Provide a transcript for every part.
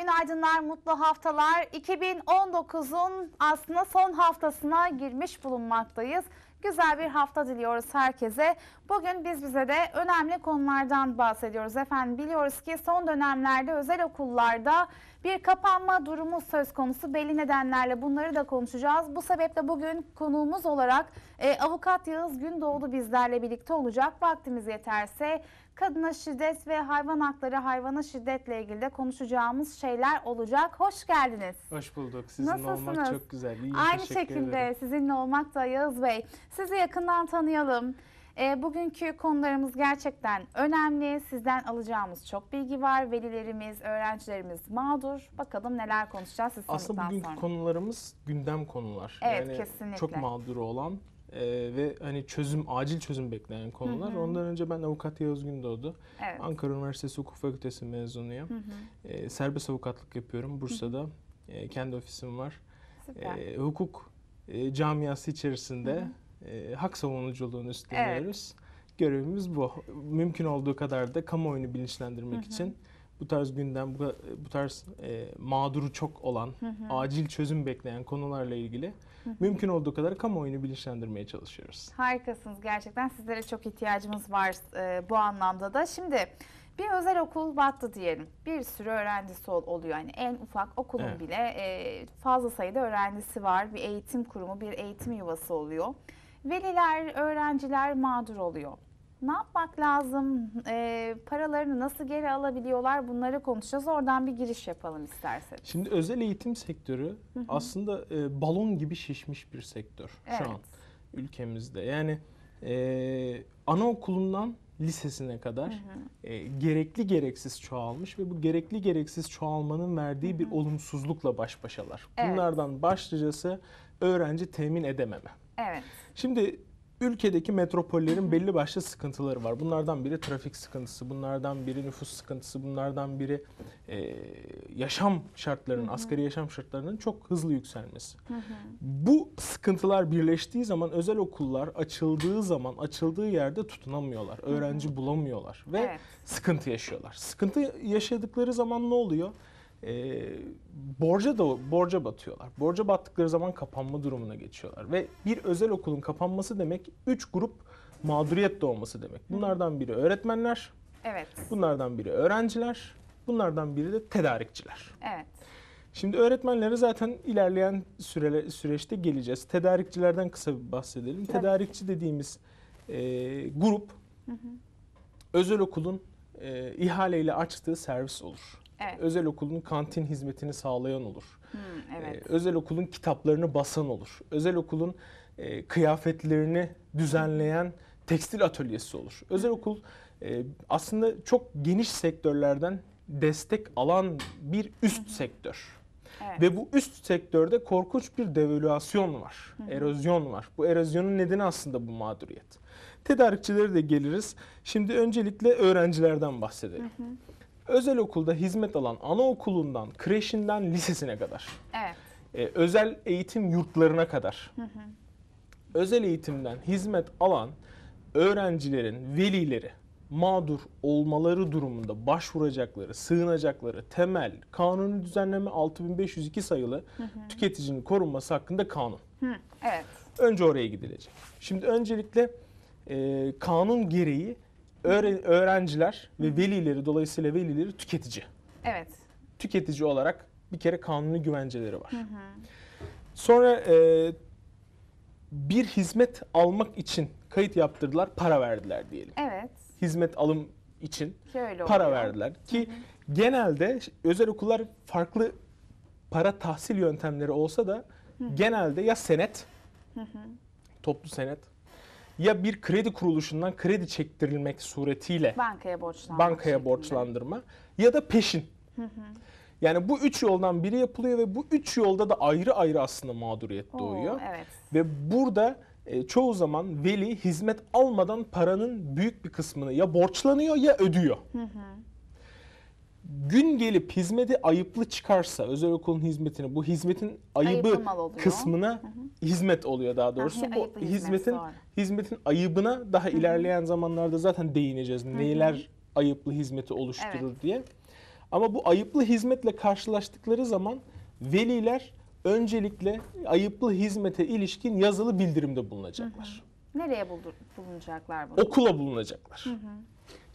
günaydınlar, mutlu haftalar. 2019'un aslında son haftasına girmiş bulunmaktayız. Güzel bir hafta diliyoruz herkese. Bugün biz bize de önemli konulardan bahsediyoruz. Efendim biliyoruz ki son dönemlerde özel okullarda bir kapanma durumu söz konusu. Belli nedenlerle bunları da konuşacağız. Bu sebeple bugün konuğumuz olarak e, avukat Yağız Gündoğdu bizlerle birlikte olacak. Vaktimiz yeterse kadına şiddet ve hayvan hakları, hayvana şiddetle ilgili de konuşacağımız şeyler olacak. Hoş geldiniz. Hoş bulduk. Sizinle Nasılsınız? olmak çok güzel. İyi, Aynı şekilde ederim. sizinle olmak da Yağız Bey. Sizi yakından tanıyalım. E, bugünkü konularımız gerçekten önemli. Sizden alacağımız çok bilgi var. Velilerimiz, öğrencilerimiz mağdur. Bakalım neler konuşacağız siz Aslında bugünkü sonra. konularımız gündem konular. Evet yani kesinlikle. Çok mağdur olan e, ve hani çözüm acil çözüm bekleyen konular. Hı hı. Ondan önce ben avukat Yağız Gündoğdu. Evet. Ankara Üniversitesi Hukuk Fakültesi mezunuyum. Hı hı. E, serbest avukatlık yapıyorum Bursa'da. Hı hı. E, kendi ofisim var. Süper. E, hukuk e, camiası içerisinde hı hı. E, hak savunuculuğunu üstleniyoruz. Evet. Görevimiz bu. Mümkün olduğu kadar da kamuoyunu bilinçlendirmek hı hı. için bu tarz gündem, bu, tarz e, mağduru çok olan, hı hı. acil çözüm bekleyen konularla ilgili mümkün olduğu kadar kamuoyunu bilinçlendirmeye çalışıyoruz. Harikasınız gerçekten sizlere çok ihtiyacımız var e, bu anlamda da. Şimdi bir özel okul battı diyelim. Bir sürü öğrencisi oluyor. Yani en ufak okulun evet. bile e, fazla sayıda öğrencisi var. Bir eğitim kurumu, bir eğitim yuvası oluyor. Veliler, öğrenciler mağdur oluyor. Ne yapmak lazım? E, paralarını nasıl geri alabiliyorlar? Bunları konuşacağız. Oradan bir giriş yapalım isterseniz. Şimdi özel eğitim sektörü aslında e, balon gibi şişmiş bir sektör evet. şu an ülkemizde. Yani e, anaokulundan lisesine kadar E, gerekli gereksiz çoğalmış ve bu gerekli gereksiz çoğalmanın verdiği bir olumsuzlukla baş başalar. Evet. Bunlardan başlıcası öğrenci temin edememe. Evet. Şimdi ülkedeki metropollerin belli başlı sıkıntıları var. Bunlardan biri trafik sıkıntısı, bunlardan biri nüfus sıkıntısı, bunlardan biri e, yaşam şartlarının, hı asgari yaşam şartlarının çok hızlı yükselmesi. Bu sıkıntılar birleştiği zaman özel okullar açıldığı zaman açıldığı yerde tutunamıyorlar. Öğrenci bulamıyorlar ve evet. sıkıntı yaşıyorlar. Sıkıntı yaşadıkları zaman ne oluyor? e, borca da borca batıyorlar. Borca battıkları zaman kapanma durumuna geçiyorlar ve bir özel okulun kapanması demek üç grup mağduriyet doğması demek. Bunlardan biri öğretmenler. Evet. Bunlardan biri öğrenciler. Bunlardan biri de tedarikçiler. Evet. Şimdi öğretmenlere zaten ilerleyen süre, süreçte geleceğiz. Tedarikçilerden kısa bir bahsedelim. Tabii. Tedarikçi dediğimiz e, grup hı hı. özel okulun e, ihaleyle açtığı servis olur. Evet. Özel okulun kantin hizmetini sağlayan olur. Hmm, evet. Ee, özel okulun kitaplarını basan olur. Özel okulun e, kıyafetlerini düzenleyen tekstil atölyesi olur. Özel okul e, aslında çok geniş sektörlerden destek alan bir üst hı sektör. Evet. Ve bu üst sektörde korkunç bir devalüasyon var, Hı-hı. erozyon var. Bu erozyonun nedeni aslında bu mağduriyet. Tedarikçileri de geliriz. Şimdi öncelikle öğrencilerden bahsedelim. Hı-hı özel okulda hizmet alan anaokulundan, kreşinden lisesine kadar. Evet. Ee, özel eğitim yurtlarına kadar. Hı hı. Özel eğitimden hizmet alan öğrencilerin velileri mağdur olmaları durumunda başvuracakları, sığınacakları temel kanuni düzenleme 6502 sayılı hı hı. tüketicinin korunması hakkında kanun. Hı, evet. Önce oraya gidilecek. Şimdi öncelikle e, kanun gereği öğrenciler ve velileri dolayısıyla velileri tüketici. Evet. Tüketici olarak bir kere kanuni güvenceleri var. Sonra e, bir hizmet almak için kayıt yaptırdılar, para verdiler diyelim. Evet. Hizmet alım için Ki para oluyor. verdiler ki genelde özel okullar farklı para tahsil yöntemleri olsa da genelde ya senet, toplu senet ya bir kredi kuruluşundan kredi çektirilmek suretiyle bankaya borçlandırma, bankaya borçlandırma ya da peşin. Hı hı. Yani bu üç yoldan biri yapılıyor ve bu üç yolda da ayrı ayrı aslında mağduriyet Oo, doğuyor. Evet. Ve burada e, çoğu zaman veli hizmet almadan paranın büyük bir kısmını ya borçlanıyor ya ödüyor. Hı hı gün gelip hizmeti ayıplı çıkarsa özel okulun hizmetini bu hizmetin ayıbı kısmına hı hı. hizmet oluyor daha doğrusu. Ha, şey, bu hizmetin doğru. hizmetin ayıbına daha hı hı. ilerleyen zamanlarda zaten değineceğiz. Hı hı. Neler ayıplı hizmeti oluşturur evet. diye. Ama bu ayıplı hizmetle karşılaştıkları zaman veliler öncelikle ayıplı hizmete ilişkin yazılı bildirimde bulunacaklar. Hı hı. Nereye bulunacaklar bunu? Okula bulunacaklar. Hı hı.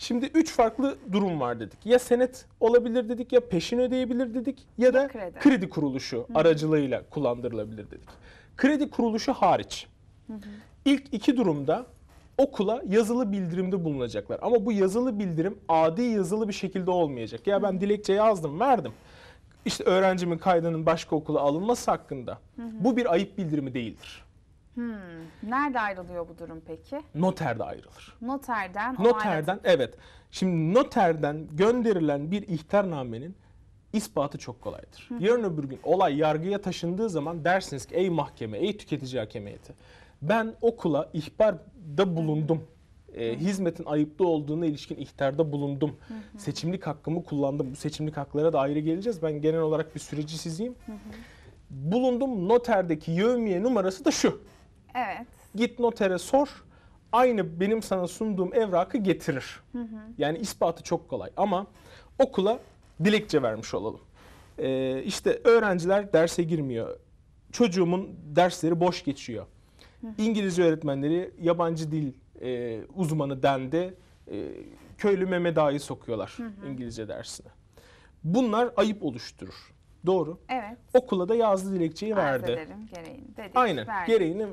Şimdi üç farklı durum var dedik. Ya senet olabilir dedik, ya peşin ödeyebilir dedik ya da kredi, kredi kuruluşu Hı. aracılığıyla kullandırılabilir dedik. Kredi kuruluşu hariç. Hı İlk iki durumda okula yazılı bildirimde bulunacaklar. Ama bu yazılı bildirim adi yazılı bir şekilde olmayacak. Ya ben dilekçe yazdım, verdim. İşte öğrencimin kaydının başka okula alınması hakkında. Hı hı. Bu bir ayıp bildirimi değildir. Hmm. Nerede ayrılıyor bu durum peki? Noterde ayrılır. Noterden? noterden ayrı... evet. Şimdi noterden gönderilen bir ihtarnamenin ispatı çok kolaydır. Hı. Yarın öbür gün olay yargıya taşındığı zaman dersiniz ki ey mahkeme, ey tüketici hakemiyeti. Ben okula ihbarda bulundum. e, hizmetin ayıplı olduğuna ilişkin ihtarda bulundum. Hı hı. Seçimlik hakkımı kullandım. Bu seçimlik haklara da ayrı geleceğiz. Ben genel olarak bir süreci sizeyim. Hı hı. Bulundum noterdeki yevmiye numarası da şu. Evet. Git notere sor. Aynı benim sana sunduğum evrakı getirir. Hı hı. Yani ispatı çok kolay ama okula dilekçe vermiş olalım. Ee, işte öğrenciler derse girmiyor. Çocuğumun dersleri boş geçiyor. İngilizce öğretmenleri yabancı dil e, uzmanı dendi. E, köylü Mehmet Ağa'yı sokuyorlar hı hı. İngilizce dersine. Bunlar ayıp oluşturur. Doğru. Evet. Okula da yazdı dilekçeyi Arz verdi. ederim gereğini dedi. Aynen verdi. gereğini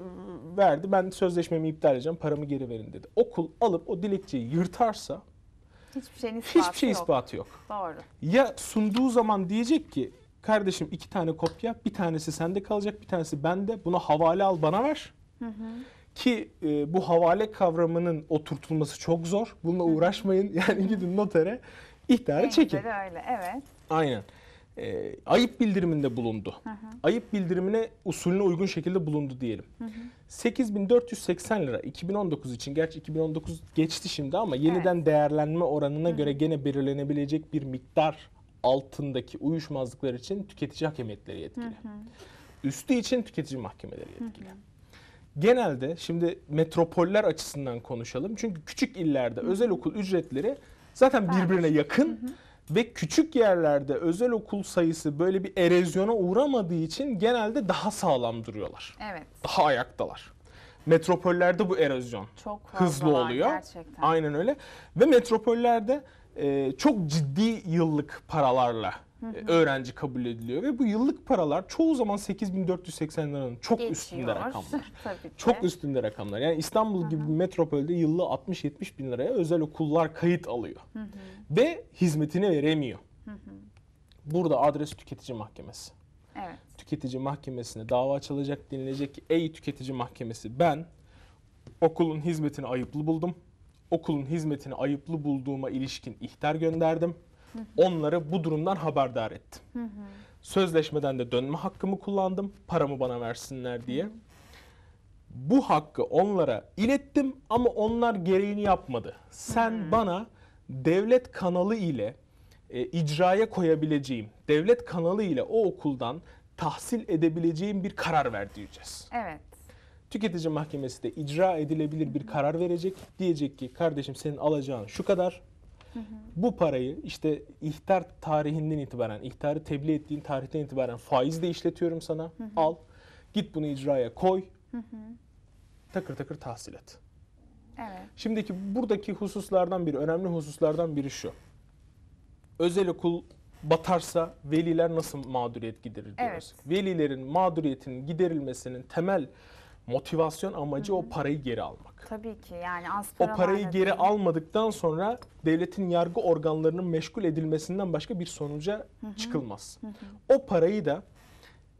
verdi. Ben sözleşmemi iptal edeceğim paramı geri verin dedi. Okul alıp o dilekçeyi yırtarsa hiçbir şeyin ispatı, hiçbir şey ispatı yok. yok. Doğru. Ya sunduğu zaman diyecek ki kardeşim iki tane kopya bir tanesi sende kalacak bir tanesi bende buna havale al bana ver. Hı hı. Ki e, bu havale kavramının oturtulması çok zor. Bununla uğraşmayın. Yani gidin notere ihtarı çekin. öyle evet. Aynen e, ayıp bildiriminde bulundu. Hı hı. Ayıp bildirimine usulüne uygun şekilde bulundu diyelim. Hı hı. 8480 lira 2019 için gerçi 2019 geçti şimdi ama yeniden evet. değerlenme oranına hı göre gene belirlenebilecek bir miktar altındaki uyuşmazlıklar için tüketici hakemiyetleri yetkili. Hı hı. Üstü için tüketici mahkemeleri yetkili. Hı hı. Genelde şimdi metropoller açısından konuşalım. Çünkü küçük illerde hı hı. özel okul ücretleri zaten birbirine yakın. Hı hı ve küçük yerlerde özel okul sayısı böyle bir erozyona uğramadığı için genelde daha sağlam duruyorlar. Evet. Daha ayaktalar. Metropollerde bu erozyon çok hızlı oluyor. Gerçekten. Aynen öyle. Ve metropollerde e, çok ciddi yıllık paralarla öğrenci kabul ediliyor ve bu yıllık paralar çoğu zaman 8480 liranın çok Geçiyor. üstünde rakamlar. çok üstünde rakamlar. Yani İstanbul gibi bir metropolde yıllık 60-70 bin liraya özel okullar kayıt alıyor. Hı hı. Ve hizmetini veremiyor. Hı hı. Burada adres tüketici mahkemesi. Evet. Tüketici mahkemesine dava açılacak denilecek ki ey tüketici mahkemesi ben okulun hizmetini ayıplı buldum. Okulun hizmetini ayıplı bulduğuma ilişkin ihtar gönderdim Onları bu durumdan haberdar ettim. Sözleşmeden de dönme hakkımı kullandım. Paramı bana versinler diye. Bu hakkı onlara ilettim ama onlar gereğini yapmadı. Sen bana devlet kanalı ile e, icraya koyabileceğim, devlet kanalı ile o okuldan tahsil edebileceğim bir karar ver diyeceğiz. Evet. Tüketici mahkemesi de icra edilebilir bir karar verecek. Diyecek ki kardeşim senin alacağın şu kadar, bu parayı işte ihtar tarihinden itibaren, ihtarı tebliğ ettiğin tarihten itibaren faizle işletiyorum sana. Hı hı. Al. Git bunu icraya koy. Hı hı. Takır takır tahsil et. Evet. Şimdiki buradaki hususlardan biri, önemli hususlardan biri şu. Özel okul batarsa veliler nasıl mağduriyet giderir diyoruz. Evet. Velilerin mağduriyetinin giderilmesinin temel Motivasyon amacı Hı -hı. o parayı geri almak. Tabii ki yani az O parayı geri değil. almadıktan sonra devletin yargı organlarının meşgul edilmesinden başka bir sonuca Hı -hı. çıkılmaz. Hı -hı. O parayı da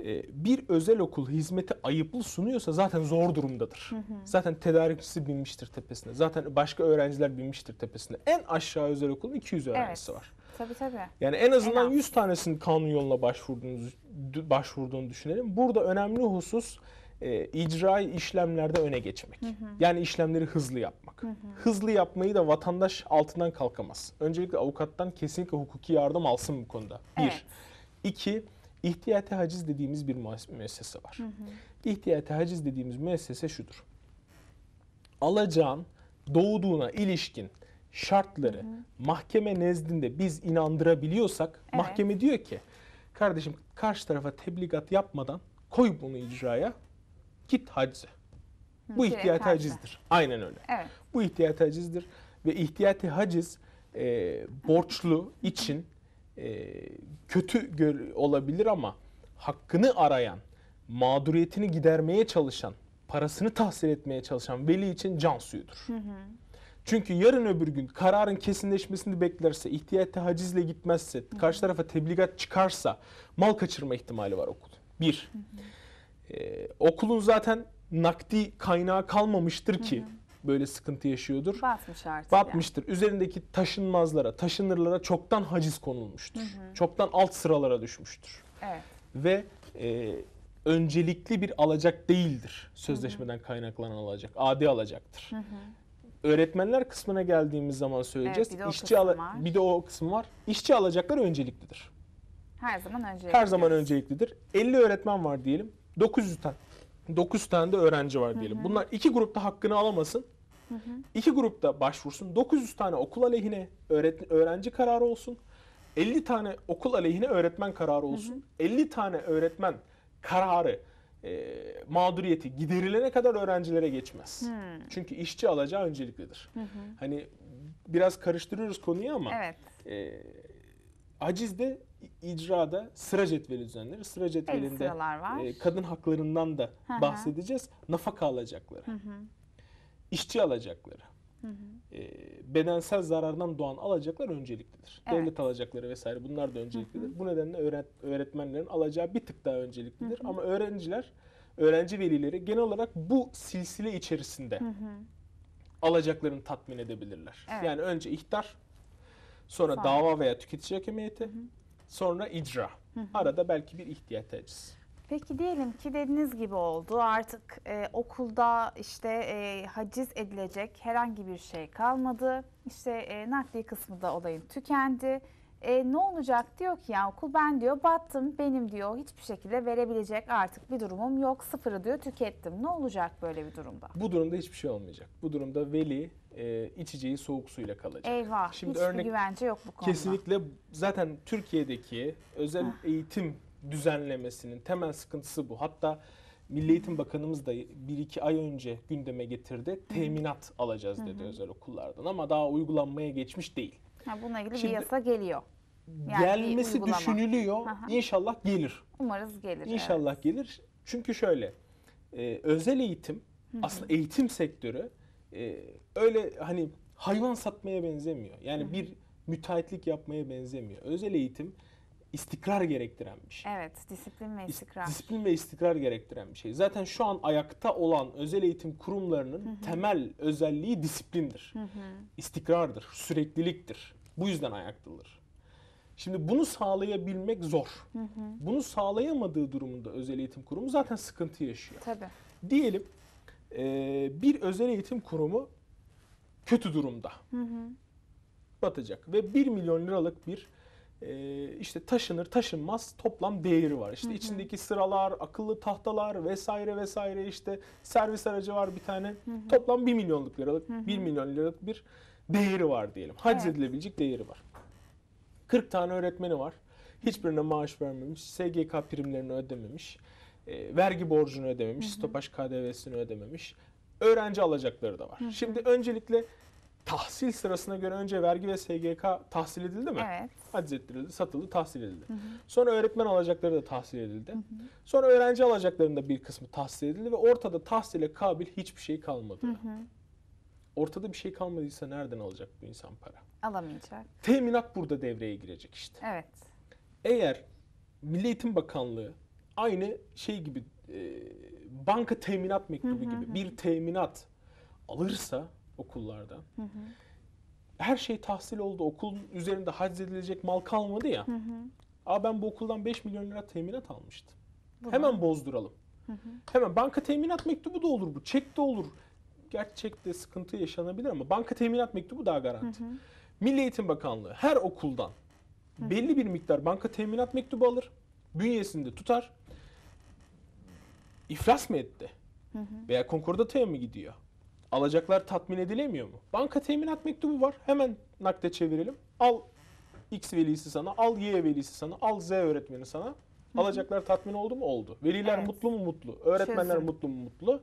e, bir özel okul hizmeti ayıplı sunuyorsa zaten zor durumdadır. Hı hı. Zaten tedarikçisi binmiştir tepesine. Zaten başka öğrenciler binmiştir tepesine. En aşağı özel okulun 200 öğrencisi evet. var. Tabii tabii. Yani en azından en 100 tanesinin kanun yoluna başvurduğunu, başvurduğunu düşünelim. Burada önemli husus e, icrai işlemlerde öne geçmek. Hı hı. Yani işlemleri hızlı yapmak. Hı hı. Hızlı yapmayı da vatandaş altından kalkamaz. Öncelikle avukattan kesinlikle hukuki yardım alsın bu konuda. Bir. Evet. İki, ihtiyati haciz dediğimiz bir müessese var. Hı hı. İhtiyati haciz dediğimiz müessese şudur. Alacağın doğduğuna ilişkin şartları hı hı. mahkeme nezdinde biz inandırabiliyorsak evet. mahkeme diyor ki kardeşim karşı tarafa tebligat yapmadan koy bunu icraya git hacca. Bu ihtiyat hacizdir. Aynen öyle. Evet. Bu ihtiyat hacizdir ve ihtiyati haciz e, borçlu için e, kötü gör, olabilir ama hakkını arayan, mağduriyetini gidermeye çalışan, parasını tahsil etmeye çalışan veli için can suyudur. Hı hı. Çünkü yarın öbür gün kararın kesinleşmesini beklerse, ihtiyati hacizle gitmezse, hı hı. karşı tarafa tebligat çıkarsa mal kaçırma ihtimali var okulun. Bir. Hı hı. Ee, okulun zaten nakdi kaynağı kalmamıştır ki hı hı. böyle sıkıntı yaşıyordur. Batmış artık. Batmıştır. Yani. Üzerindeki taşınmazlara, taşınırlara çoktan haciz konulmuştur. Hı hı. Çoktan alt sıralara düşmüştür. Evet. Ve e, öncelikli bir alacak değildir. Sözleşmeden hı hı. kaynaklanan alacak. Adi alacaktır. Hı hı. Öğretmenler kısmına geldiğimiz zaman söyleyeceğiz. Evet, bir de İşçi ala- bir de o kısım var. İşçi alacaklar önceliklidir. Her zaman önceliklidir. Her zaman önceliklidir. 50 öğretmen var diyelim. 900 tane 900 tane de öğrenci var diyelim. Hı hı. Bunlar iki grupta hakkını alamasın. Hı hı. İki grupta başvursun. 900 tane okul aleyhine öğrenci kararı olsun. 50 tane okul aleyhine öğretmen kararı olsun. Hı hı. 50 tane öğretmen kararı e, mağduriyeti giderilene kadar öğrencilere geçmez. Hı. Çünkü işçi alacağı önceliklidir. Hı hı. Hani biraz karıştırıyoruz konuyu ama evet. e, acizde icrada sıra cetveli düzenleri. Sıra cetvelinde e, kadın haklarından da Hı-hı. bahsedeceğiz. Nafaka alacakları, Hı-hı. işçi alacakları, Hı-hı. E, bedensel zarardan doğan alacaklar önceliklidir. Evet. Devlet alacakları vesaire bunlar da önceliklidir. Hı-hı. Bu nedenle öğretmenlerin alacağı bir tık daha önceliklidir. Hı-hı. Ama öğrenciler, öğrenci velileri genel olarak bu silsile içerisinde Hı-hı. alacaklarını tatmin edebilirler. Evet. Yani önce ihtar, sonra, sonra dava veya tüketici hakemiyeti. Hı-hı sonra idra, Hı hı. Arada belki bir ihtiyat teciz. Peki diyelim ki dediğiniz gibi oldu artık e, okulda işte e, haciz edilecek herhangi bir şey kalmadı. İşte e, nakli kısmı da olayın tükendi. E, ne olacak diyor ki ya okul ben diyor battım benim diyor hiçbir şekilde verebilecek artık bir durumum yok sıfırı diyor tükettim. Ne olacak böyle bir durumda? Bu durumda hiçbir şey olmayacak. Bu durumda veli e, içeceği soğuk suyla kalacak. Eyvah. Şimdi hiçbir örnek, güvence yok bu konuda. Kesinlikle zaten Türkiye'deki özel Heh. eğitim düzenlemesinin temel sıkıntısı bu. Hatta Milli Eğitim Bakanımız da bir iki ay önce gündeme getirdi. Teminat alacağız dedi özel okullardan ama daha uygulanmaya geçmiş değil. Ha, bununla ilgili Şimdi, bir yasa geliyor. Yani gelmesi düşünülüyor. Aha. İnşallah gelir. Umarız gelir. İnşallah evet. gelir. Çünkü şöyle e, özel eğitim aslında eğitim sektörü ee, öyle hani hayvan satmaya benzemiyor. Yani bir müteahhitlik yapmaya benzemiyor. Özel eğitim istikrar gerektiren bir şey. Evet, disiplin ve istikrar. Disiplin ve istikrar gerektiren bir şey. Zaten şu an ayakta olan özel eğitim kurumlarının hı hı. temel özelliği disiplindir. Hı hı. İstikrardır, sürekliliktir. Bu yüzden ayaktadır. Şimdi bunu sağlayabilmek zor. Hı hı. Bunu sağlayamadığı durumunda özel eğitim kurumu zaten sıkıntı yaşıyor. Tabii. Diyelim e, bir özel eğitim kurumu kötü durumda. Hı hı. Batacak ve 1 milyon liralık bir e, işte taşınır taşınmaz toplam değeri var. İşte hı hı. içindeki sıralar, akıllı tahtalar vesaire vesaire işte servis aracı var bir tane. Hı hı. Toplam 1 milyonluk liralık, hı hı. 1 milyon liralık bir değeri var diyelim. Haciz evet. edilebilecek değeri var. 40 tane öğretmeni var. Hiçbirine maaş vermemiş, SGK primlerini ödememiş. E, vergi borcunu ödememiş, hı hı. stopaj KDV'sini ödememiş. Öğrenci alacakları da var. Hı hı. Şimdi öncelikle tahsil sırasına göre önce vergi ve SGK tahsil edildi mi? Evet. Haciz ettirildi, satıldı, tahsil edildi. Hı hı. Sonra öğretmen alacakları da tahsil edildi. Hı hı. Sonra öğrenci alacaklarında bir kısmı tahsil edildi ve ortada tahsile kabil hiçbir şey kalmadı. Hı hı. Ortada bir şey kalmadıysa nereden alacak bu insan para? Alamayacak. Teminat burada devreye girecek işte. Evet. Eğer Milli Eğitim Bakanlığı aynı şey gibi e, banka teminat mektubu gibi bir teminat alırsa okullarda her şey tahsil oldu. Okulun üzerinde haczedilecek mal kalmadı ya. Hı Aa ben bu okuldan 5 milyon lira teminat almıştım. Bunu. Hemen bozduralım. Hemen banka teminat mektubu da olur bu. Çek de olur. Gerçekte sıkıntı yaşanabilir ama banka teminat mektubu daha garanti. Milli Eğitim Bakanlığı her okuldan belli bir miktar banka teminat mektubu alır bünyesinde tutar. İflas mı etti? Hı hı. Veya konkordataya mı gidiyor? Alacaklar tatmin edilemiyor mu? Banka teminat mektubu var. Hemen nakde çevirelim. Al X velisi sana, al Y velisi sana, al Z öğretmeni sana. Alacaklar tatmin oldu mu? Oldu. Veliler evet. mutlu mu? Mutlu. Öğretmenler Kesin. mutlu mu? Mutlu.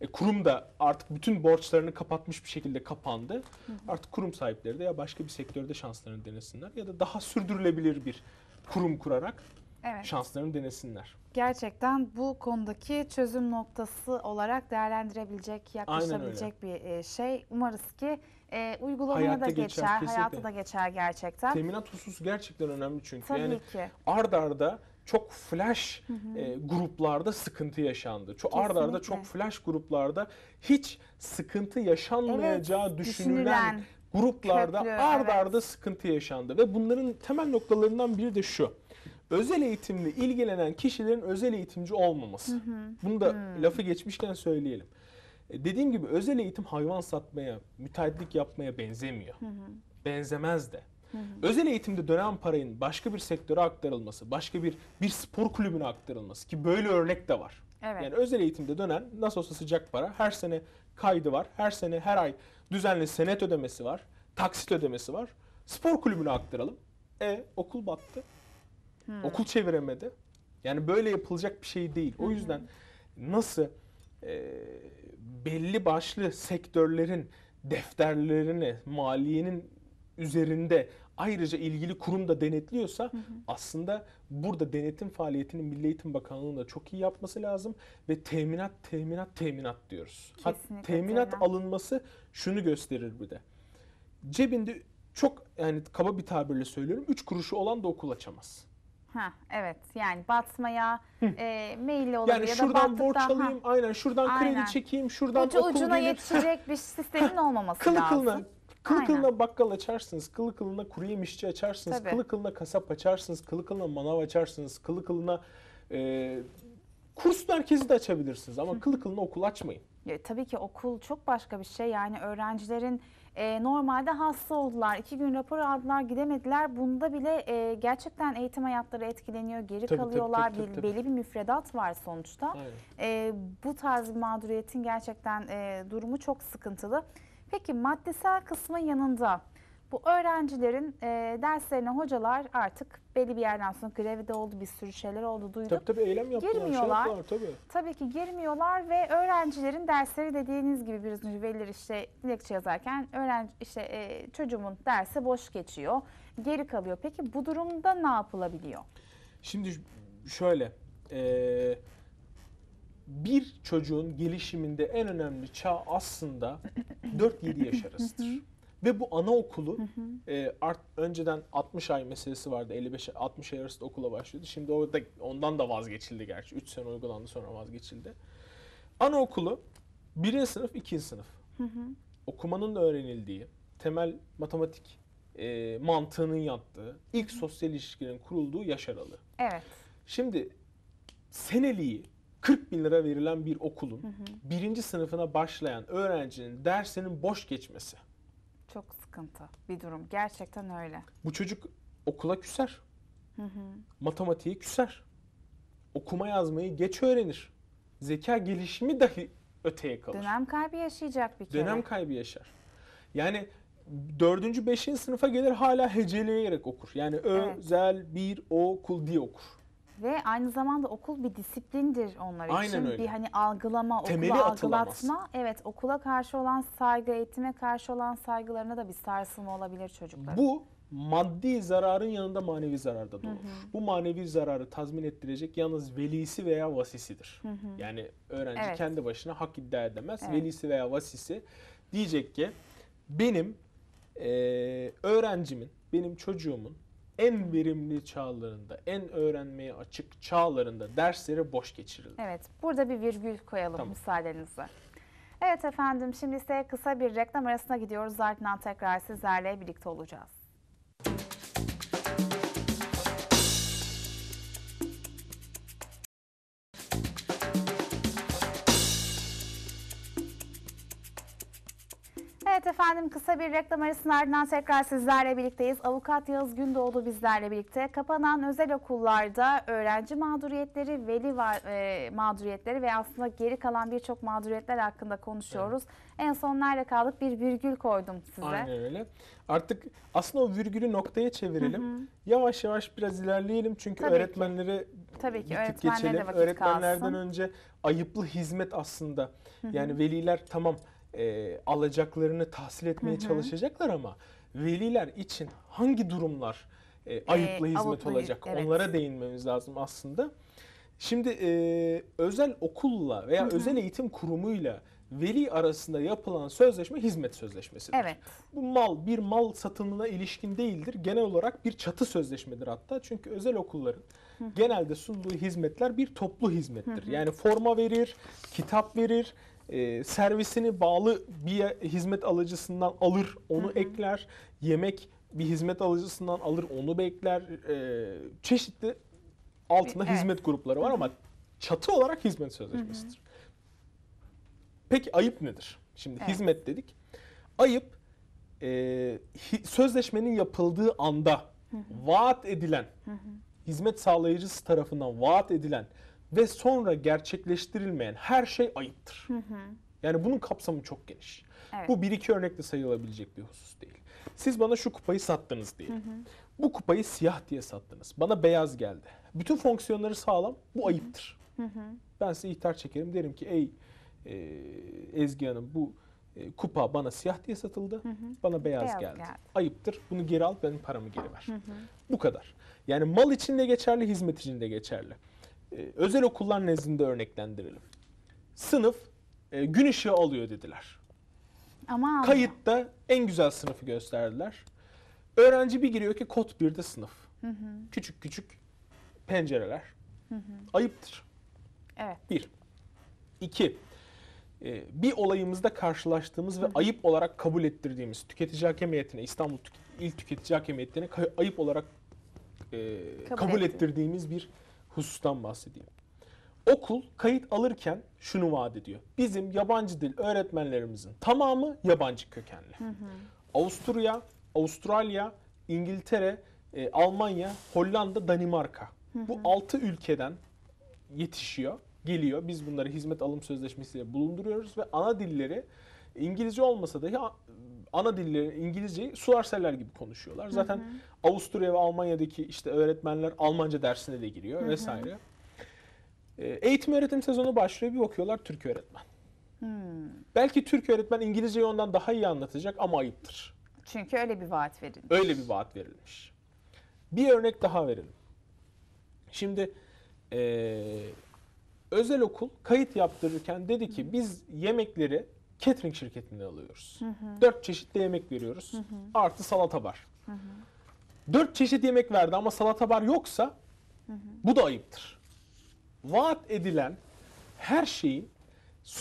E, kurum da artık bütün borçlarını kapatmış bir şekilde kapandı. Hı hı. Artık kurum sahipleri de ya başka bir sektörde şanslarını denesinler ya da daha sürdürülebilir bir kurum kurarak evet. şanslarını denesinler. Gerçekten bu konudaki çözüm noktası olarak değerlendirebilecek, yaklaşabilecek bir e, şey. Umarız ki e, uygulamaya Hayata da geçer, geçer hayatı da geçer gerçekten. Teminat hususu gerçekten önemli çünkü. Tabii yani ki. Ard arda çok flash hı hı. E, gruplarda sıkıntı yaşandı. Çok ard arda çok flash gruplarda hiç sıkıntı yaşanmayacağı evet, düşünülen, düşünülen gruplarda Köklü, ard evet. arda sıkıntı yaşandı ve bunların temel noktalarından biri de şu özel eğitimle ilgilenen kişilerin özel eğitimci olmaması. Bunu da hı. Hmm. lafı geçmişken söyleyelim. E, dediğim gibi özel eğitim hayvan satmaya, müteahhitlik yapmaya benzemiyor. Hı hı. Benzemez de. Hı hı. Özel eğitimde dönen parayın başka bir sektöre aktarılması, başka bir bir spor kulübüne aktarılması ki böyle örnek de var. Evet. Yani özel eğitimde dönen nasıl olsa sıcak para, her sene kaydı var, her sene her ay düzenli senet ödemesi var, taksit ödemesi var. Spor kulübüne aktaralım. E okul battı. Hmm. Okul çeviremedi. Yani böyle yapılacak bir şey değil. O yüzden nasıl e, belli başlı sektörlerin defterlerini maliyenin üzerinde ayrıca ilgili kurum da denetliyorsa hı hı. aslında burada denetim faaliyetini Milli Eğitim Bakanlığı'nın da çok iyi yapması lazım ve teminat teminat teminat diyoruz. Hat, teminat teminat alınması şunu gösterir bir de. Cebinde çok yani kaba bir tabirle söylüyorum 3 kuruşu olan da okul açamaz. Ha evet yani batmaya Hı. e, meyilli olabilir yani ya da şuradan borç alayım ha. aynen şuradan aynen. kredi çekeyim şuradan Ucu, okul ucuna gelir. yetişecek bir sistemin olmaması kılı lazım. Kılına, kılı kılına bakkal açarsınız, kılı kılına kuru yemişçi açarsınız, Tabii. kılı kılına kasap açarsınız, kılı kılına manav açarsınız, kılı kılına e, kurs merkezi de açabilirsiniz ama Hı. kılı kılına okul açmayın. Ya, tabii ki okul çok başka bir şey yani öğrencilerin e, normalde hasta oldular. iki gün rapor aldılar gidemediler. Bunda bile e, gerçekten eğitim hayatları etkileniyor. Geri tabii, kalıyorlar. Tabii, tabii, tabii, tabii. bir müfredat var sonuçta. E, bu tarz bir mağduriyetin gerçekten e, durumu çok sıkıntılı. Peki maddesel kısmı yanında bu öğrencilerin e, derslerine hocalar artık belli bir yerden sonra grevde oldu, bir sürü şeyler oldu duydum. Tabii tabii eylem yaptılar. Şey girmiyorlar. Şey yaptılar, tabii. tabii ki girmiyorlar ve öğrencilerin dersleri dediğiniz gibi biraz önce veliler işte dilekçe yazarken öğrenci işte e, çocuğumun dersi boş geçiyor, geri kalıyor. Peki bu durumda ne yapılabiliyor? Şimdi şöyle, e, bir çocuğun gelişiminde en önemli çağ aslında 4-7 yaş arasıdır. Ve bu anaokulu hı hı. E, art, önceden 60 ay meselesi vardı. 55-60 ay arası okula başlıyordu. Şimdi orada ondan da vazgeçildi gerçi. 3 sene uygulandı sonra vazgeçildi. Anaokulu 1. sınıf 2. sınıf. Hı hı. Okumanın öğrenildiği, temel matematik e, mantığının yattığı, ilk sosyal ilişkilerin kurulduğu yaş aralığı. Evet. Şimdi seneliği 40 bin lira verilen bir okulun hı birinci sınıfına başlayan öğrencinin dersinin boş geçmesi sıkıntı bir durum. Gerçekten öyle. Bu çocuk okula küser. Hı hı. Matematiği küser. Okuma yazmayı geç öğrenir. Zeka gelişimi dahi öteye kalır. Dönem kaybı yaşayacak bir kere. Dönem kaybı yaşar. Yani dördüncü, beşinci sınıfa gelir hala heceleyerek okur. Yani özel, bir, okul diye okur ve aynı zamanda okul bir disiplindir onlar Aynen için. Öyle. Bir hani algılama, Temeli okula atılamaz. algılatma. Evet okula karşı olan saygı, eğitime karşı olan saygılarına da bir sarsılma olabilir çocuklar. Bu maddi zararın yanında manevi zarar da doğurur. Hı hı. Bu manevi zararı tazmin ettirecek yalnız velisi veya vasisidir. Hı hı. Yani öğrenci evet. kendi başına hak iddia edemez. Evet. Velisi veya vasisi diyecek ki benim e, öğrencimin, benim çocuğumun en verimli çağlarında, en öğrenmeye açık çağlarında dersleri boş geçirildi. Evet, burada bir virgül koyalım tamam. müsaadenizle. Evet efendim, şimdi ise kısa bir reklam arasına gidiyoruz. Ardından tekrar sizlerle birlikte olacağız. Evet efendim kısa bir reklam arasının ardından tekrar sizlerle birlikteyiz. Avukat Yağız Gündoğdu bizlerle birlikte. Kapanan özel okullarda öğrenci mağduriyetleri, veli var, e, mağduriyetleri ve aslında geri kalan birçok mağduriyetler hakkında konuşuyoruz. Evet. En son nerede kaldık? Bir virgül koydum size. Aynen öyle. Artık aslında o virgülü noktaya çevirelim. Hı hı. Yavaş yavaş biraz ilerleyelim çünkü Tabii öğretmenlere ki. Tabii ki öğretmenlere geçelim. De vakit Öğretmenlerden kalsın. önce ayıplı hizmet aslında. Hı hı. Yani veliler tamam e, alacaklarını tahsil etmeye Hı-hı. çalışacaklar ama veliler için hangi durumlar e, ayıpla e, hizmet avuklu, olacak evet. onlara değinmemiz lazım aslında. Şimdi e, özel okulla veya Hı-hı. özel eğitim kurumuyla veli arasında yapılan sözleşme hizmet sözleşmesidir. Evet. Bu mal bir mal satımına ilişkin değildir. Genel olarak bir çatı sözleşmedir hatta. Çünkü özel okulların Hı-hı. genelde sunduğu hizmetler bir toplu hizmettir. Hı-hı. Yani forma verir, kitap verir, e, servisini bağlı bir hizmet alıcısından alır, onu Hı-hı. ekler. Yemek bir hizmet alıcısından alır, onu bekler. E, çeşitli altında evet. hizmet grupları var Hı-hı. ama çatı olarak hizmet sözleşmesidir. Hı-hı. Peki ayıp nedir? Şimdi evet. hizmet dedik. Ayıp e, sözleşmenin yapıldığı anda Hı-hı. vaat edilen, Hı-hı. hizmet sağlayıcısı tarafından vaat edilen ve sonra gerçekleştirilmeyen her şey ayıptır. Hı hı. Yani bunun kapsamı çok geniş. Evet. Bu bir iki örnekle sayılabilecek bir husus değil. Siz bana şu kupayı sattınız diyelim. Hı hı. Bu kupayı siyah diye sattınız. Bana beyaz geldi. Bütün fonksiyonları sağlam. Bu ayıptır. Hı hı. Ben size ihtar çekerim. Derim ki ey e, Ezgi Hanım bu e, kupa bana siyah diye satıldı. Hı hı. Bana beyaz, beyaz geldi. geldi. Ayıptır. Bunu geri al benim paramı geri ver. Hı hı. Bu kadar. Yani mal için de geçerli, hizmet için de geçerli. Ee, özel okullar nezdinde örneklendirelim. Sınıf e, gün ışığı alıyor dediler. Ama Kayıtta en güzel sınıfı gösterdiler. Öğrenci bir giriyor ki kod 1'de sınıf. Hı hı. Küçük küçük pencereler. Hı hı. Ayıptır. Evet. Bir. İki. E, bir olayımızda karşılaştığımız hı hı. ve ayıp olarak kabul ettirdiğimiz tüketici hakemiyetine İstanbul tük İl Tüketici Hakem Heyeti'ne ayıp olarak e, kabul, kabul ettirdiğimiz bir husustan bahsedeyim. Okul kayıt alırken şunu vaat ediyor. Bizim yabancı dil öğretmenlerimizin tamamı yabancı kökenli. Hı hı. Avusturya, Avustralya, İngiltere, e, Almanya, Hollanda, Danimarka. Hı hı. Bu 6 ülkeden yetişiyor, geliyor. Biz bunları hizmet alım sözleşmesiyle bulunduruyoruz ve ana dilleri İngilizce olmasa da ana dilleri İngilizceyi suarseller gibi konuşuyorlar. Zaten hı hı. Avusturya ve Almanya'daki işte öğretmenler Almanca dersine de giriyor hı hı. vesaire. Ee, eğitim öğretim sezonu başlıyor bir bakıyorlar Türk öğretmen. Hmm. Belki Türk öğretmen İngilizceyi ondan daha iyi anlatacak ama ayıptır. Çünkü öyle bir vaat verilmiş. Öyle bir vaat verilmiş. Bir örnek daha verelim. Şimdi e, özel okul kayıt yaptırırken dedi ki biz yemekleri catering şirketinden alıyoruz. Hı hı. Dört çeşitli yemek veriyoruz. Hı hı. Artı salata var. Hı hı. Dört çeşit yemek verdi ama salata var yoksa hı hı. bu da ayıptır. Vaat edilen her şeyin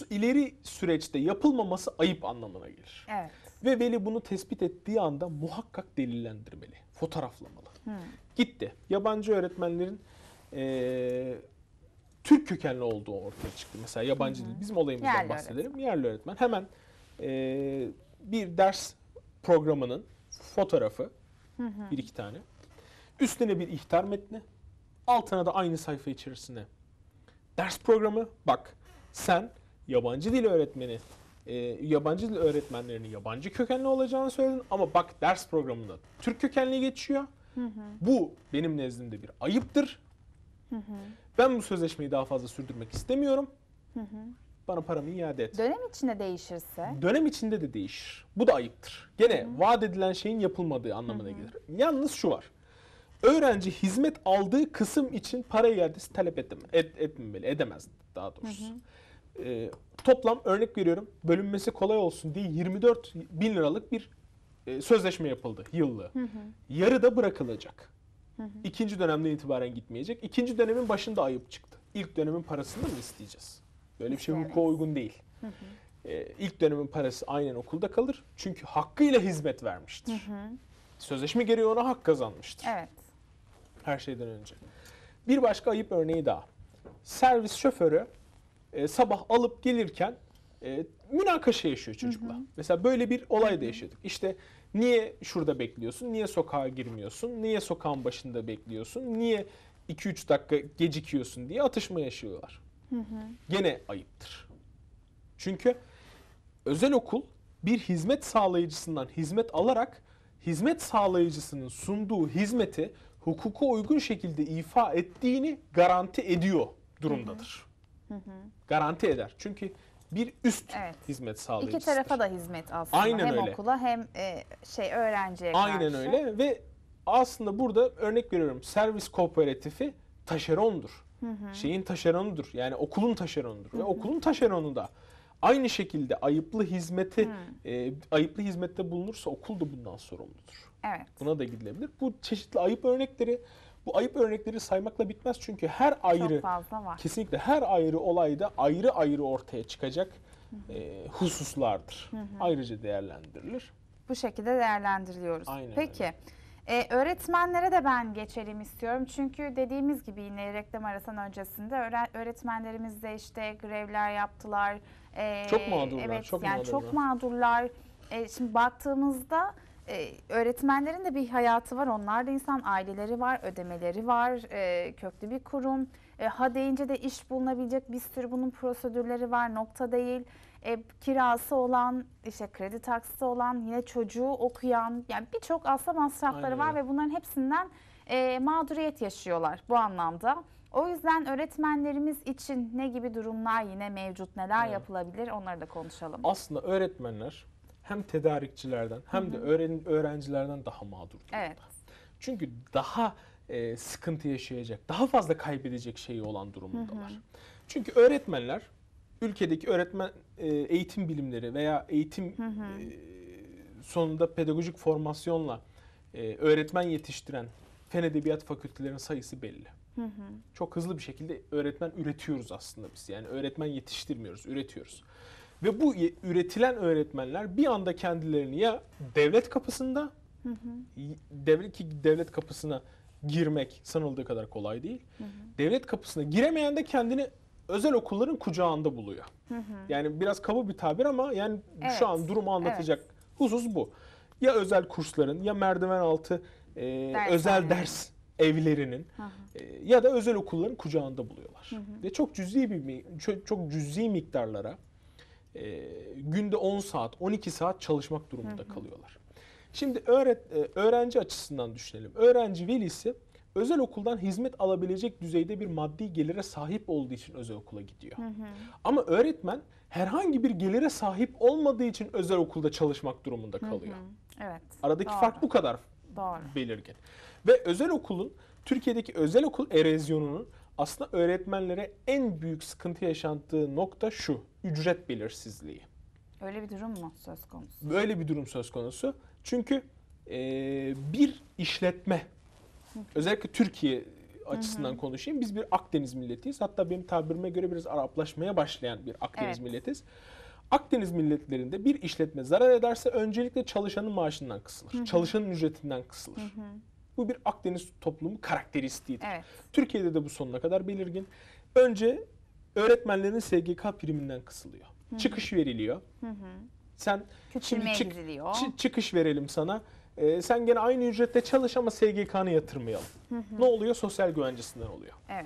ileri süreçte yapılmaması ayıp anlamına gelir. Evet. Ve veli bunu tespit ettiği anda muhakkak delillendirmeli, fotoğraflamalı. Hı. Gitti. Yabancı öğretmenlerin e, Türk kökenli olduğu ortaya çıktı. Mesela yabancı dil. Bizim olayımızdan yerli bahsedelim. Öğretmen. Yerli öğretmen hemen e, bir ders programının fotoğrafı Hı-hı. bir iki tane. Üstüne bir ihtar metni. Altına da aynı sayfa içerisinde ders programı. Bak sen yabancı dil öğretmeni e, yabancı dil öğretmenlerinin yabancı kökenli olacağını söyledin ama bak ders programında Türk kökenli geçiyor. Hı hı. Bu benim nezdimde bir ayıptır. Hı Ben bu sözleşmeyi daha fazla sürdürmek istemiyorum. Hı hı. Bana paramı iade et. Dönem içinde değişirse? Dönem içinde de değişir. Bu da ayıptır. Gene hı hı. vaat edilen şeyin yapılmadığı anlamına hı hı. gelir. Yalnız şu var. Öğrenci hizmet aldığı kısım için para iadesi talep edeme, et, etmemeli, edemez daha doğrusu. Hı hı e, ee, toplam örnek veriyorum bölünmesi kolay olsun diye 24 bin liralık bir e, sözleşme yapıldı yıllı. Hı hı. Yarı da bırakılacak. Hı İkinci dönemden itibaren gitmeyecek. İkinci dönemin başında ayıp çıktı. İlk dönemin parasını mı isteyeceğiz? Böyle bir şey hukuka uygun değil. Hı hı. Ee, ilk dönemin parası aynen okulda kalır. Çünkü hakkıyla hizmet vermiştir. Hı hı. Sözleşme gereği ona hak kazanmıştır. Evet. Her şeyden önce. Bir başka ayıp örneği daha. Servis şoförü e, sabah alıp gelirken e, münakaşa yaşıyor çocukla. Hı hı. Mesela böyle bir olay da yaşadık. İşte Niye şurada bekliyorsun? Niye sokağa girmiyorsun? Niye sokağın başında bekliyorsun? Niye 2-3 dakika gecikiyorsun diye atışma yaşıyorlar. Hı Gene ayıptır. Çünkü özel okul bir hizmet sağlayıcısından hizmet alarak hizmet sağlayıcısının sunduğu hizmeti hukuka uygun şekilde ifa ettiğini garanti ediyor durumdadır. Garanti eder. Çünkü bir üst evet. hizmet sağlayıcısı. İki tarafa da hizmet aslında. Aynen hem öyle. okula hem e, şey öğrenciye karşı. Aynen öyle ve aslında burada örnek veriyorum servis kooperatifi taşerondur. Hı hı. Şeyin taşeronudur. Yani okulun taşeronudur. Hı hı. Ve okulun taşeronu da aynı şekilde ayıplı hizmeti e, ayıplı hizmette bulunursa okul da bundan sorumludur. Evet. Buna da gidilebilir. Bu çeşitli ayıp örnekleri bu ayıp örnekleri saymakla bitmez çünkü her ayrı kesinlikle her ayrı olayda ayrı ayrı ortaya çıkacak hı hı. E, hususlardır. Hı hı. Ayrıca değerlendirilir. Bu şekilde değerlendiriliyoruz. Aynen Peki. Öyle. öğretmenlere de ben geçelim istiyorum. Çünkü dediğimiz gibi yine reklam arasan öncesinde öğretmenlerimiz de işte grevler yaptılar. Ee, çok mağdurlar. Evet, çok yani mağdurlar. çok mağdurlar. Ee, şimdi baktığımızda e, öğretmenlerin de bir hayatı var. Onlar da insan aileleri var, ödemeleri var, e, köklü bir kurum. E, ha deyince de iş bulunabilecek bir sürü bunun prosedürleri var. Nokta değil. E, kirası olan, işte kredi taksisi olan, yine çocuğu okuyan yani birçok aslında masrafları Aynen. var ve bunların hepsinden e, mağduriyet yaşıyorlar bu anlamda. O yüzden öğretmenlerimiz için ne gibi durumlar yine mevcut, neler evet. yapılabilir onları da konuşalım. Aslında öğretmenler hem tedarikçilerden hem de öğren öğrencilerden daha mağdur durumda. Evet. Çünkü daha e, sıkıntı yaşayacak, daha fazla kaybedecek şeyi olan durumundalar. Çünkü öğretmenler ülkedeki öğretmen e, eğitim bilimleri veya eğitim E, sonunda pedagojik formasyonla e, öğretmen yetiştiren fen edebiyat fakültelerinin sayısı belli. Çok hızlı bir şekilde öğretmen üretiyoruz aslında biz. Yani öğretmen yetiştirmiyoruz, üretiyoruz. Ve bu üretilen öğretmenler bir anda kendilerini ya devlet kapısında hı devlet ki devlet kapısına girmek sanıldığı kadar kolay değil. Hı hı. Devlet kapısına giremeyen de kendini özel okulların kucağında buluyor. Hı hı. Yani biraz kaba bir tabir ama yani evet. şu an durumu anlatacak evet. husus bu. Ya özel kursların ya merdiven altı e, ders özel yani. ders evlerinin hı hı. E, ya da özel okulların kucağında buluyorlar. Hı hı. Ve çok cüzi bir çok, çok cüzi miktarlara e, günde 10 saat, 12 saat çalışmak durumunda kalıyorlar. Şimdi öğret, e, öğrenci açısından düşünelim. Öğrenci velisi özel okuldan hizmet alabilecek düzeyde bir maddi gelire sahip olduğu için özel okula gidiyor. Ama öğretmen herhangi bir gelire sahip olmadığı için özel okulda çalışmak durumunda kalıyor. Evet. Aradaki Doğru. fark bu kadar Doğru. belirgin. Ve özel okulun Türkiye'deki özel okul erozyonunun aslında öğretmenlere en büyük sıkıntı yaşandığı nokta şu ücret belirsizliği. Öyle bir durum mu söz konusu? Böyle bir durum söz konusu. Çünkü e, bir işletme, özellikle Türkiye açısından hı hı. konuşayım. Biz bir Akdeniz milletiyiz. Hatta benim tabirime göre biraz Araplaşmaya başlayan bir Akdeniz evet. milletiyiz. Akdeniz milletlerinde bir işletme zarar ederse öncelikle çalışanın maaşından kısılır. Hı hı. Çalışanın ücretinden kısılır. Hı hı. Bu bir Akdeniz toplumu karakteristiğidir. Evet. Türkiye'de de bu sonuna kadar belirgin. Önce öğretmenlerin SGK priminden kısılıyor. Hı -hı. Çıkış veriliyor. Hı hı. Sen Küçülmeye şimdi çık, çıkış verelim sana. Ee, sen gene aynı ücrette çalış ama SGK'nı yatırmayalım. Hı hı. Ne oluyor? Sosyal güvencesinden oluyor. Evet.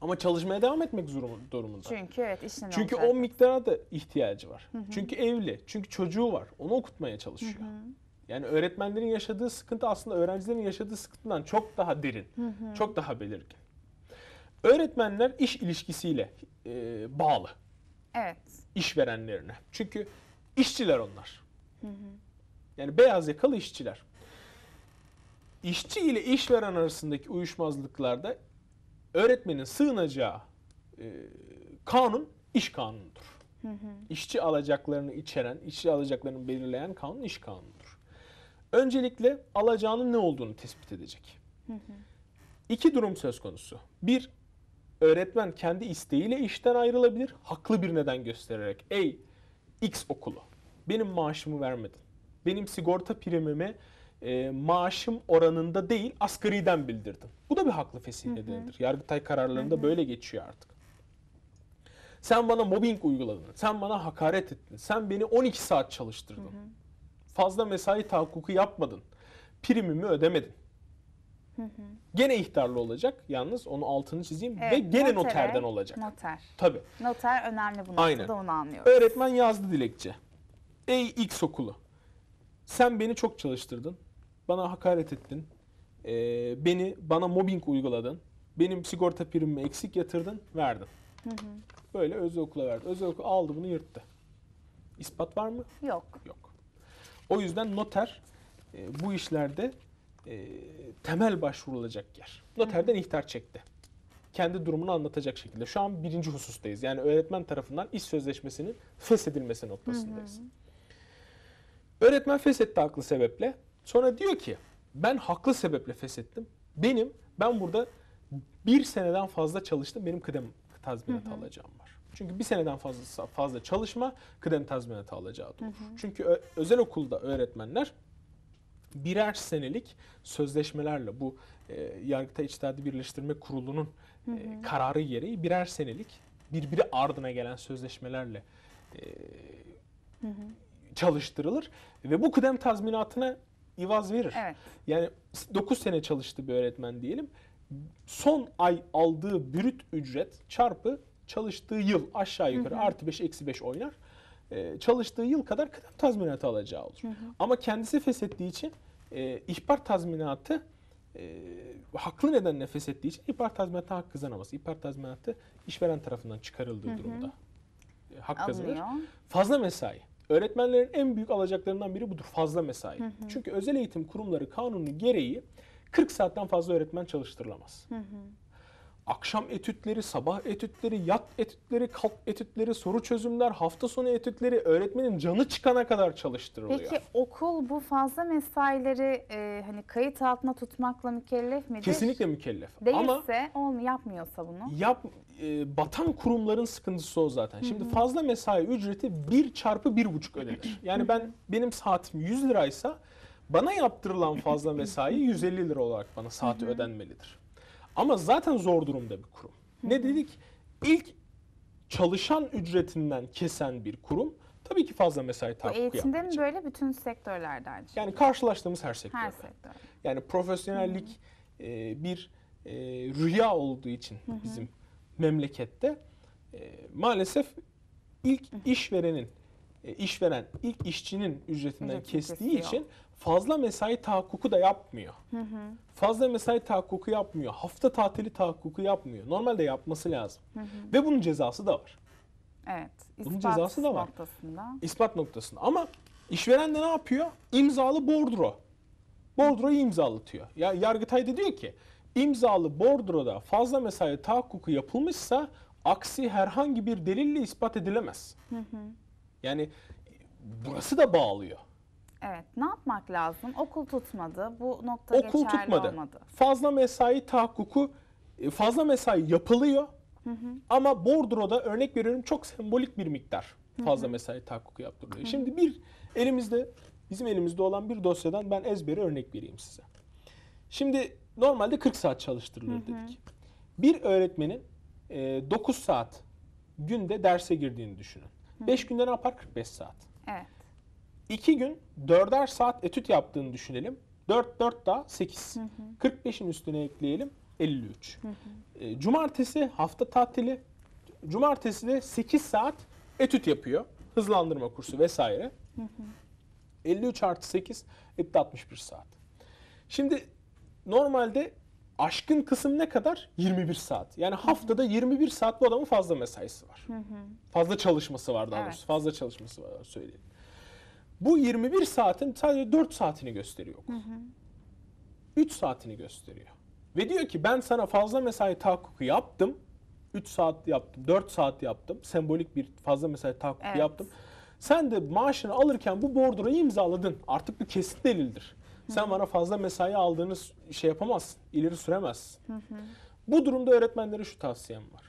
Ama çalışmaya devam etmek durumunda. Çünkü evet işin Çünkü olacak. o miktara da ihtiyacı var. Hı hı. Çünkü evli, çünkü çocuğu var. Onu okutmaya çalışıyor. Hı hı. Yani öğretmenlerin yaşadığı sıkıntı aslında öğrencilerin yaşadığı sıkıntıdan çok daha derin, hı hı. çok daha belirgin. Öğretmenler iş ilişkisiyle e, bağlı. Evet. İşverenlerine. Çünkü işçiler onlar. Hı hı. Yani beyaz yakalı işçiler. İşçi ile işveren arasındaki uyuşmazlıklarda öğretmenin sığınacağı e, kanun iş kanunudur. Hı hı. İşçi alacaklarını içeren, işçi alacaklarını belirleyen kanun iş kanunudur. Öncelikle alacağının ne olduğunu tespit edecek. Hı hı. İki durum söz konusu. Bir, öğretmen kendi isteğiyle işten ayrılabilir, haklı bir neden göstererek. Ey X okulu, benim maaşımı vermedin. Benim sigorta primimi e, maaşım oranında değil asgariden bildirdim. Bu da bir haklı fesih hı nedenidir. Yargıtay kararlarında hı hı. böyle geçiyor artık. Sen bana mobbing uyguladın, sen bana hakaret ettin, sen beni 12 saat çalıştırdın. Hı hı. Fazla mesai tahakkuku yapmadın, primimi ödemedin. Gene ihtarlı olacak yalnız onu altını çizeyim evet, ve gene notere, noterden olacak. Noter. Tabii. Noter önemli bu Aynen. noktada onu anlıyoruz. Öğretmen yazdı dilekçe. Ey X okulu sen beni çok çalıştırdın. Bana hakaret ettin. Ee, beni bana mobbing uyguladın. Benim sigorta primimi eksik yatırdın, verdin. Böyle özel okula verdi. Özel okul aldı bunu yırttı. İspat var mı? Yok. Yok. O yüzden noter e, bu işlerde e, temel başvurulacak yer. Noterden ihtar çekti. Kendi durumunu anlatacak şekilde. Şu an birinci husustayız. Yani öğretmen tarafından iş sözleşmesinin feshedilmesi noktasındayız. Öğretmen feshetti haklı sebeple. Sonra diyor ki ben haklı sebeple feshettim. Benim ben burada bir seneden fazla çalıştım. Benim kıdem tazminatı alacağım var. Çünkü bir seneden fazla fazla çalışma kıdem tazminatı alacağı doğru. Hı hı. Çünkü özel okulda öğretmenler birer senelik sözleşmelerle bu e, Yargıtay İçtihadi Birleştirme Kurulu'nun e, hı hı. E, kararı gereği birer senelik birbiri ardına gelen sözleşmelerle e, hı hı. çalıştırılır ve bu kıdem tazminatına ivaz verir. Evet. Yani 9 sene çalıştı bir öğretmen diyelim. Son ay aldığı brüt ücret çarpı çalıştığı yıl aşağı yukarı hı hı. artı 5 eksi 5 oynar. E, çalıştığı yıl kadar kıdem tazminatı alacağı olur. Hı hı. Ama kendisi feshettiği için e, ihbar tazminatı e, haklı nedenle feshettiği için ihbar tazminatı hak kazanaması. İhbar tazminatı işveren tarafından çıkarıldığı hı hı. durumda e, hak kazanır. Fazla mesai. Öğretmenlerin en büyük alacaklarından biri budur fazla mesai. Hı hı. Çünkü özel eğitim kurumları kanunu gereği 40 saatten fazla öğretmen çalıştırılamaz. Hı hı akşam etütleri, sabah etütleri, yat etütleri, kalk etütleri, soru çözümler, hafta sonu etütleri öğretmenin canı çıkana kadar çalıştırılıyor. Peki okul bu fazla mesaileri e, hani kayıt altına tutmakla mükellef midir? Kesinlikle mükellef. Değilse Ama, olmuyor, yapmıyorsa bunu. Yap, e, batan kurumların sıkıntısı o zaten. Şimdi fazla mesai ücreti 1 çarpı 1,5 ödenir. Yani ben benim saatim 100 liraysa bana yaptırılan fazla mesai 150 lira olarak bana saati ödenmelidir. Ama zaten zor durumda bir kurum. Ne dedik? İlk çalışan ücretinden kesen bir kurum tabii ki fazla mesai Bu tahakkuku eğitimde mi böyle bütün sektörlerde aynı şey? Yani karşılaştığımız her sektörde. Her sektör. Yani profesyonellik e, bir e, rüya olduğu için bizim memlekette e, maalesef ilk işverenin e, işveren ilk işçinin ücretinden Ücretini kestiği kesiyor. için fazla mesai tahakkuku da yapmıyor. Hı hı. Fazla mesai tahakkuku yapmıyor. Hafta tatili tahakkuku yapmıyor. Normalde yapması lazım. Hı hı. Ve bunun cezası da var. Evet. Ispat bunun cezası da var. Noktasında. İspat noktasında. Ama işveren de ne yapıyor? İmzalı bordro. Bordroyu imzalatıyor. Ya Yargıtay da diyor ki imzalı bordroda fazla mesai tahakkuku yapılmışsa aksi herhangi bir delille ispat edilemez. Hı hı. Yani burası da bağlıyor. Evet. Ne yapmak lazım? Okul tutmadı. Bu nokta Okul geçerli tutmadı. olmadı. Fazla mesai tahakkuku e, fazla mesai yapılıyor. Hı hı. Ama bordroda örnek veriyorum çok sembolik bir miktar fazla hı hı. mesai tahakkuku yaptırılıyor. Hı hı. Şimdi bir elimizde bizim elimizde olan bir dosyadan ben ezberi örnek vereyim size. Şimdi normalde 40 saat çalıştırılır hı hı. dedik. Bir öğretmenin e, 9 saat günde derse girdiğini düşünün. Hı hı. 5 günde ne yapar? 45 saat. Evet. 2 gün 4'er saat etüt yaptığını düşünelim. 4 4 daha 8. Hı hı. 45'in üstüne ekleyelim 53. Hı hı. E, cumartesi hafta tatili. Cumartesi de 8 saat etüt yapıyor. Hızlandırma kursu vesaire. Hı hı. 53 artı 8 etti 61 saat. Şimdi normalde aşkın kısım ne kadar? 21 saat. Yani haftada 21 saat bu adamın fazla mesaisi var. Hı hı. Fazla çalışması var daha doğrusu. Evet. Fazla çalışması var söyleyelim. Bu 21 saatin sadece 4 saatini gösteriyor okul. Hı hı. 3 saatini gösteriyor. Ve diyor ki ben sana fazla mesai tahakkuku yaptım. 3 saat yaptım, 4 saat yaptım. Sembolik bir fazla mesai tahakkuku evet. yaptım. Sen de maaşını alırken bu bordura imzaladın. Artık bu kesin delildir. Sen bana fazla mesai aldığınız şey yapamazsın, ileri süremezsin. Hı hı. Bu durumda öğretmenlere şu tavsiyem var.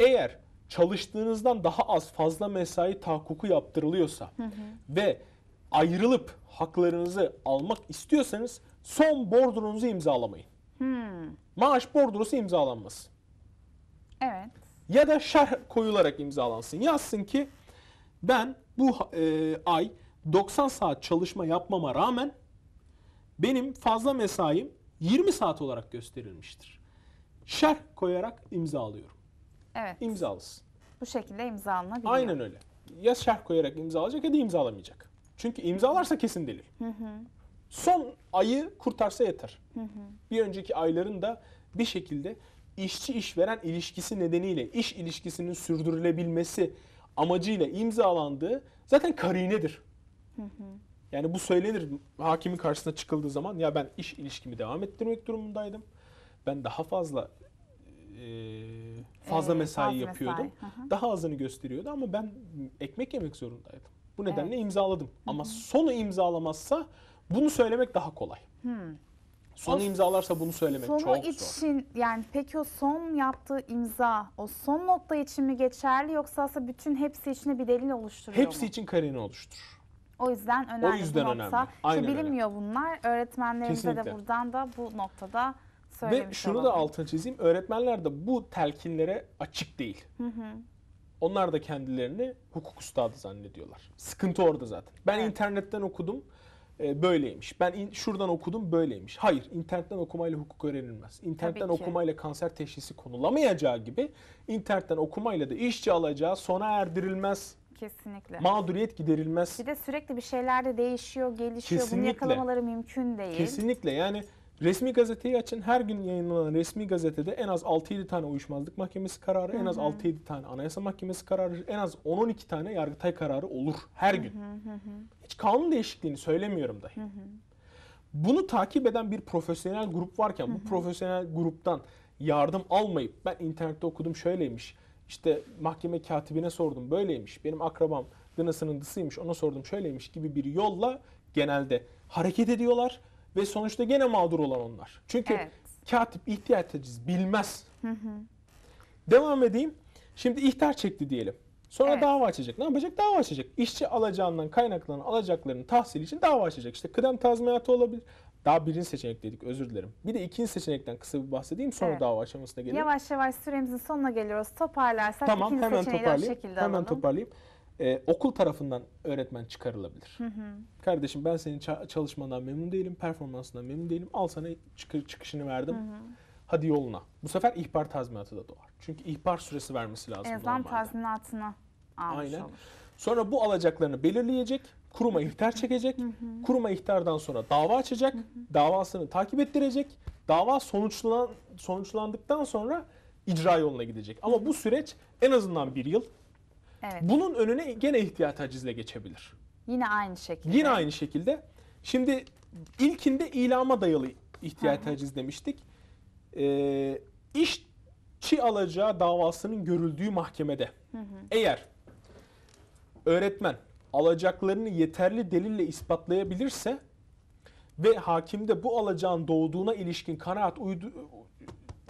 Eğer çalıştığınızdan daha az fazla mesai tahakkuku yaptırılıyorsa hı hı. ve ayrılıp haklarınızı almak istiyorsanız son bordronuzu imzalamayın. Hmm. Maaş bordrosu imzalanmasın. Evet. Ya da şerh koyularak imzalansın. Yazsın ki ben bu e, ay 90 saat çalışma yapmama rağmen benim fazla mesaim 20 saat olarak gösterilmiştir. Şerh koyarak imzalıyorum. Evet. İmzalısın. Bu şekilde imzalanabiliyor. Aynen öyle. Ya şerh koyarak imzalayacak ya da imzalamayacak. Çünkü imzalarsa kesin delil. Hı hı. Son ayı kurtarsa yeter. Hı hı. Bir önceki ayların da bir şekilde işçi işveren ilişkisi nedeniyle iş ilişkisinin sürdürülebilmesi amacıyla imzalandığı zaten karinedir. Hı hı. Yani bu söylenir hakimin karşısına çıkıldığı zaman ya ben iş ilişkimi devam ettirmek durumundaydım. Ben daha fazla fazla ee, mesai fazla yapıyordum. Mesai. Daha azını gösteriyordu ama ben ekmek yemek zorundaydım. Bu nedenle evet. imzaladım. Hı-hı. Ama sonu imzalamazsa bunu söylemek daha kolay. Hı. Sonu o imzalarsa bunu söylemek çok zor. Sonu için yani peki o son yaptığı imza o son nokta için mi geçerli yoksa aslında bütün hepsi için bir delil oluşturuyor Hepsi mu? için kareni oluşturur. O yüzden önemli o yüzden bir Önemli. Aynen işte bilinmiyor öyle. bunlar. Öğretmenlerimize Kesinlikle. de buradan da bu noktada söylemiş Ve şunu olalım. da altına çizeyim. Öğretmenler de bu telkinlere açık değil. Hı hı. Onlar da kendilerini hukuk ustadı zannediyorlar. Sıkıntı orada zaten. Ben evet. internetten okudum e, böyleymiş. Ben in, şuradan okudum böyleymiş. Hayır internetten okumayla hukuk öğrenilmez. İnternetten okumayla kanser teşhisi konulamayacağı gibi internetten okumayla da işçi alacağı sona erdirilmez. Kesinlikle. Mağduriyet giderilmez. Bir de sürekli bir şeyler de değişiyor, gelişiyor. Kesinlikle. Bunu yakalamaları mümkün değil. Kesinlikle yani Resmi gazeteyi açın. Her gün yayınlanan resmi gazetede en az 6-7 tane uyuşmazlık mahkemesi kararı, en az 6-7 tane anayasa mahkemesi kararı, en az 10-12 tane yargıtay kararı olur her gün. Hiç kanun değişikliğini söylemiyorum dahi. Bunu takip eden bir profesyonel grup varken bu profesyonel gruptan yardım almayıp ben internette okudum şöyleymiş, işte mahkeme katibine sordum böyleymiş, benim akrabam dınasının dısıymış ona sordum şöyleymiş gibi bir yolla genelde hareket ediyorlar ve sonuçta gene mağdur olan onlar. Çünkü evet. katip ihtiyar taciz bilmez. Hı hı. Devam edeyim. Şimdi ihtar çekti diyelim. Sonra evet. dava açacak. Ne yapacak? Dava açacak. İşçi alacağından kaynaklarını alacaklarının tahsil için dava açacak. İşte kıdem tazminatı olabilir. Daha birinci seçenek dedik özür dilerim. Bir de ikinci seçenekten kısa bir bahsedeyim sonra evet. dava aşamasına gelelim. Yavaş yavaş süremizin sonuna geliyoruz. Toparlarsak tamam, ikinci hemen seçeneği de o şekilde hemen alalım. Hemen toparlayayım e, okul tarafından öğretmen çıkarılabilir. Hı hı. Kardeşim ben senin çalışmandan memnun değilim, performansından memnun değilim. Al sana çıkır, çıkışını verdim. Hı hı. Hadi yoluna. Bu sefer ihbar tazminatı da doğar. Çünkü ihbar süresi vermesi lazım Ezan tazminatını almış Aynen. olur. Sonra bu alacaklarını belirleyecek, kuruma ihtar çekecek, kuruma ihtardan sonra dava açacak, davasını takip ettirecek, dava sonuçlan, sonuçlandıktan sonra icra yoluna gidecek. Ama bu süreç en azından bir yıl, Evet. Bunun önüne gene ihtiyat hacizle geçebilir. Yine aynı şekilde. Yine aynı şekilde. Şimdi ilkinde ilama dayalı ihtiyat haciz demiştik. Ee, işçi alacağı davasının görüldüğü mahkemede hı hı. eğer öğretmen alacaklarını yeterli delille ispatlayabilirse ve hakimde bu alacağın doğduğuna ilişkin kanaat uydu,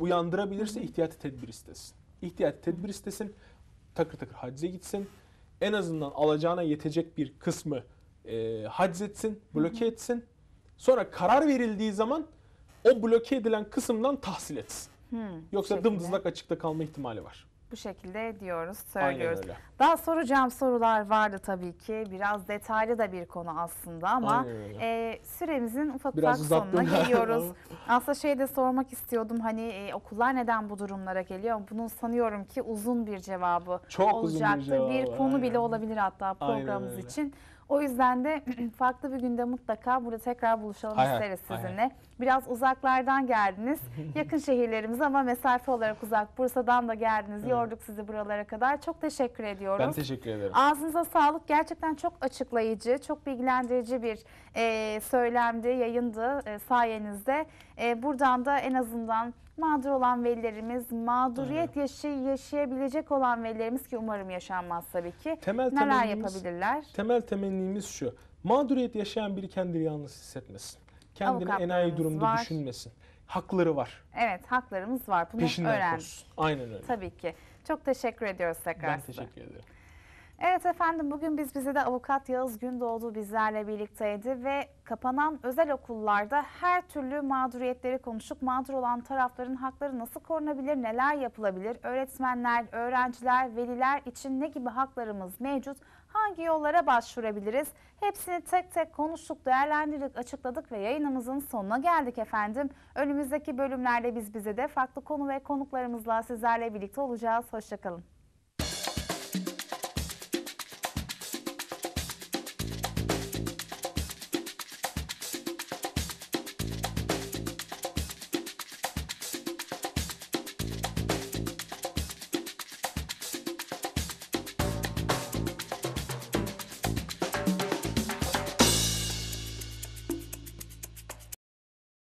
uyandırabilirse ihtiyat tedbir istesin. İhtiyat tedbir istesin takır takır hacize gitsin. En azından alacağına yetecek bir kısmı e, haczetsin, bloke etsin. Sonra karar verildiği zaman o bloke edilen kısımdan tahsil etsin. Hı, Yoksa şekilde. dımdızlak açıkta kalma ihtimali var bu şekilde diyoruz, söylüyoruz. Aynen öyle. Daha soracağım sorular vardı tabii ki. Biraz detaylı da bir konu aslında ama e, süremizin ufak ufak Biraz sonuna geliyoruz. aslında şey de sormak istiyordum hani e, okullar neden bu durumlara geliyor? Bunun sanıyorum ki uzun bir cevabı Çok uzun bir cevabı, bir konu aynen. bile olabilir hatta programımız için. O yüzden de farklı bir günde mutlaka burada tekrar buluşalım Hay isteriz hay hay. sizinle. Biraz uzaklardan geldiniz. Yakın şehirlerimiz ama mesafe olarak uzak. Bursa'dan da geldiniz. Evet. Yorduk sizi buralara kadar. Çok teşekkür ediyorum. Ben teşekkür ederim. Ağzınıza sağlık. Gerçekten çok açıklayıcı, çok bilgilendirici bir e, söylemdi, yayındı e, sayenizde. E, buradan da en azından mağdur olan velilerimiz, mağduriyet yaşı yaşayabilecek olan velilerimiz ki umarım yaşanmaz tabii ki. Temel neler yapabilirler? Temel temennimiz şu. Mağduriyet yaşayan biri kendini yalnız hissetmesin kendini Avukatlarımız enayi durumda var. düşünmesin. Hakları var. Evet haklarımız var. Bunu Peşinden öğrendik. koşsun. Aynen öyle. Tabii ki. Çok teşekkür ediyoruz tekrar Ben teşekkür ederim. Evet efendim bugün biz bize de avukat Yağız Gündoğdu bizlerle birlikteydi ve kapanan özel okullarda her türlü mağduriyetleri konuşup mağdur olan tarafların hakları nasıl korunabilir, neler yapılabilir, öğretmenler, öğrenciler, veliler için ne gibi haklarımız mevcut hangi yollara başvurabiliriz? Hepsini tek tek konuştuk, değerlendirdik, açıkladık ve yayınımızın sonuna geldik efendim. Önümüzdeki bölümlerde biz bize de farklı konu ve konuklarımızla sizlerle birlikte olacağız. Hoşçakalın.